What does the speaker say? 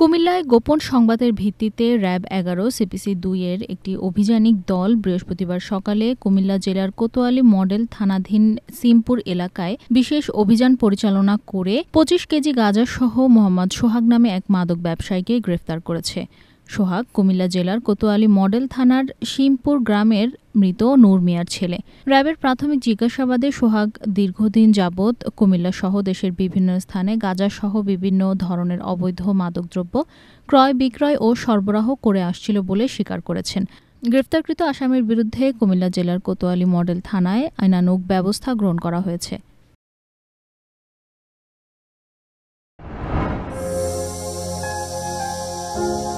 কুমিল্লায় গোপন সংবাদের ভিত্তিতে র্যাব এগারো সিপিসি দুই এর একটি অভিযানিক দল বৃহস্পতিবার সকালে কুমিল্লা জেলার কোতোয়ালি মডেল থানাধীন সিমপুর এলাকায় বিশেষ অভিযান পরিচালনা করে পঁচিশ কেজি গাঁজাসহ মোহাম্মদ সোহাগ নামে এক মাদক ব্যবসায়ীকে গ্রেফতার করেছে সোহাগ কুমিল্লা জেলার কোতোয়ালি মডেল থানার শিমপুর গ্রামের মৃত নূর মিয়ার ছেলে র্যাবের প্রাথমিক জিজ্ঞাসাবাদে সোহাগ দীর্ঘদিন যাবৎ কুমিল্লা সহ দেশের বিভিন্ন স্থানে গাঁজাসহ বিভিন্ন ধরনের অবৈধ মাদকদ্রব্য ক্রয় বিক্রয় ও সরবরাহ করে আসছিল বলে স্বীকার করেছেন গ্রেফতারকৃত আসামির বিরুদ্ধে কুমিল্লা জেলার কোতোয়ালি মডেল থানায় আইনানুক ব্যবস্থা গ্রহণ করা হয়েছে thank you